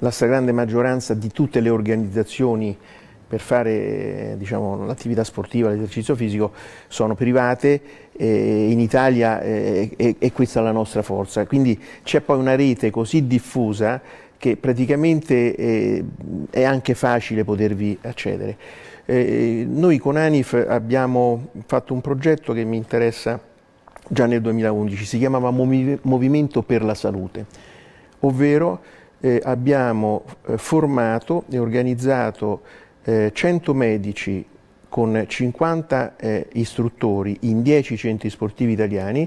la stragrande maggioranza di tutte le organizzazioni per fare eh, diciamo, l'attività sportiva, l'esercizio fisico, sono private eh, in Italia eh, è questa la nostra forza. Quindi c'è poi una rete così diffusa che praticamente eh, è anche facile potervi accedere. noi con Anif abbiamo fatto un progetto che mi interessa già nel 2011, si chiamava Movimento per la Salute, ovvero eh, abbiamo eh, formato e organizzato eh, 100 medici con 50 eh, istruttori in 10 centri sportivi italiani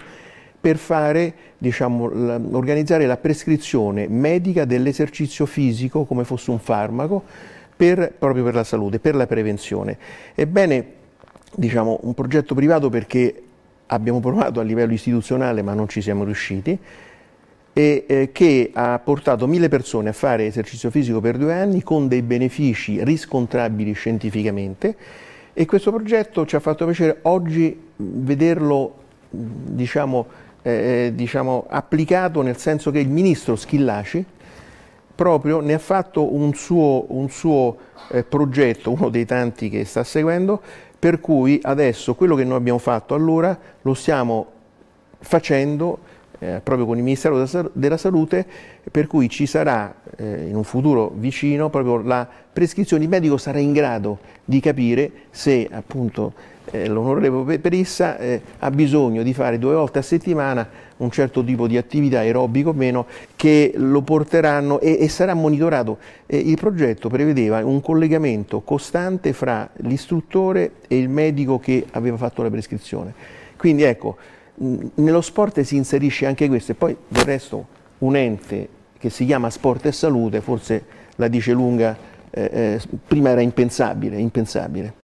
per fare, diciamo, la, organizzare la prescrizione medica dell'esercizio fisico come fosse un farmaco per, proprio per la salute, per la prevenzione. Ebbene, diciamo, un progetto privato perché abbiamo provato a livello istituzionale ma non ci siamo riusciti, e eh, che ha portato mille persone a fare esercizio fisico per due anni con dei benefici riscontrabili scientificamente e questo progetto ci ha fatto piacere oggi vederlo diciamo, eh, eh, diciamo, applicato nel senso che il ministro Schillaci proprio ne ha fatto un suo, un suo eh, progetto, uno dei tanti che sta seguendo, per cui adesso quello che noi abbiamo fatto allora lo stiamo facendo eh, proprio con il Ministero della Salute, per cui ci sarà eh, in un futuro vicino proprio la prescrizione, il medico sarà in grado di capire se appunto eh, l'onorevole Perissa eh, ha bisogno di fare due volte a settimana un certo tipo di attività aerobico o meno che lo porteranno e, e sarà monitorato. il progetto prevedeva un collegamento costante fra l'istruttore e il medico che aveva fatto la prescrizione. Quindi ecco, nello sport si inserisce anche questo e poi del resto un ente che si chiama Sport e Salute forse la dice lunga, eh, eh, prima era impensabile, impensabile.